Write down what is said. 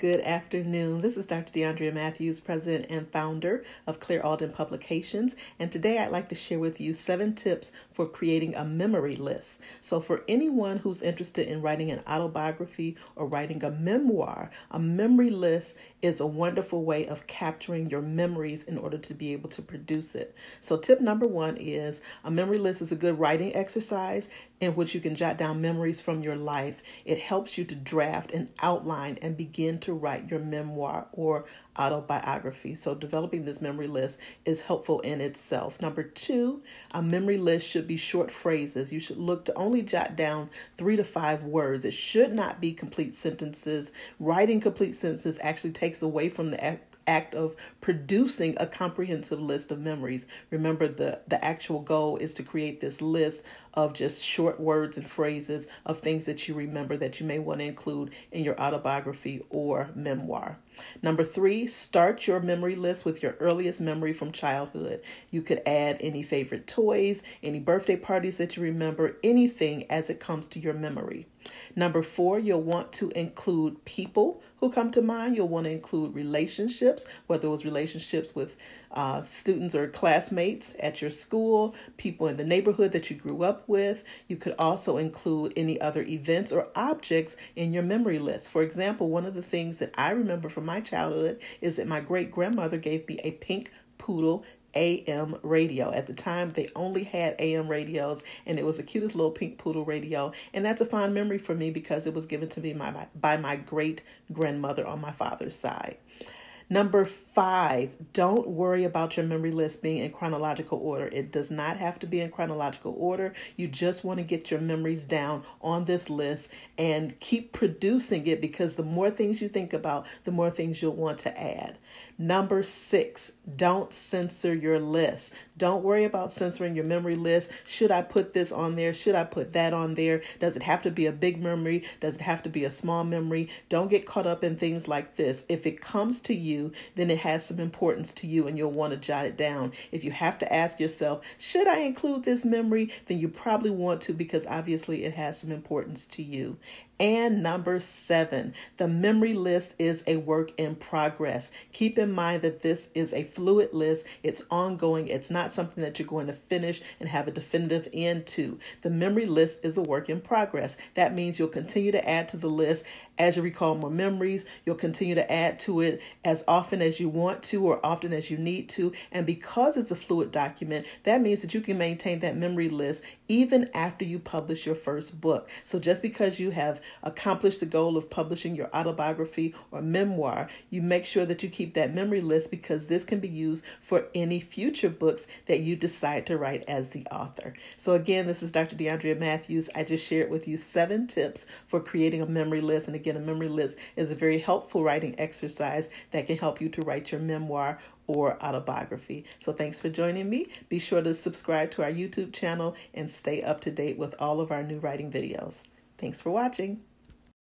Good afternoon. This is Dr. DeAndrea Matthews, president and founder of Claire Alden Publications. And today I'd like to share with you seven tips for creating a memory list. So, for anyone who's interested in writing an autobiography or writing a memoir, a memory list is a wonderful way of capturing your memories in order to be able to produce it. So, tip number one is a memory list is a good writing exercise in which you can jot down memories from your life. It helps you to draft and outline and begin to write your memoir or autobiography. So, developing this memory list is helpful in itself. Number two, a memory list should be short phrases. You should look to only jot down three to five words. It should not be complete sentences. Writing complete sentences actually takes away from the act act of producing a comprehensive list of memories. Remember the the actual goal is to create this list of just short words and phrases of things that you remember that you may want to include in your autobiography or memoir. Number three, start your memory list with your earliest memory from childhood. You could add any favorite toys, any birthday parties that you remember, anything as it comes to your memory. Number four, you'll want to include people who come to mind. You'll want to include relationships, whether it was relationships with uh, students or classmates at your school, people in the neighborhood that you grew up with. You could also include any other events or objects in your memory list. For example, one of the things that I remember from my childhood is that my great grandmother gave me a pink poodle AM radio. At the time, they only had AM radios, and it was the cutest little pink poodle radio. And that's a fond memory for me because it was given to me by my, by my great grandmother on my father's side. Number five, don't worry about your memory list being in chronological order. It does not have to be in chronological order. You just want to get your memories down on this list and keep producing it because the more things you think about, the more things you'll want to add. Number six, don't censor your list. Don't worry about censoring your memory list. Should I put this on there? Should I put that on there? Does it have to be a big memory? Does it have to be a small memory? Don't get caught up in things like this. If it comes to you, you, then it has some importance to you and you'll want to jot it down. If you have to ask yourself, should I include this memory? Then you probably want to because obviously it has some importance to you. And number seven, the memory list is a work in progress. Keep in mind that this is a fluid list, it's ongoing, it's not something that you're going to finish and have a definitive end to. The memory list is a work in progress. That means you'll continue to add to the list as you recall more memories, you'll continue to add to it as often as you want to or often as you need to. And because it's a fluid document, that means that you can maintain that memory list even after you publish your first book. So just because you have accomplished the goal of publishing your autobiography or memoir, you make sure that you keep that memory list because this can be used for any future books that you decide to write as the author. So again, this is Dr. DeAndrea Matthews. I just shared with you seven tips for creating a memory list. And again, a memory list is a very helpful writing exercise that can help you to write your memoir or autobiography. So thanks for joining me. Be sure to subscribe to our YouTube channel and stay up to date with all of our new writing videos. Thanks for watching.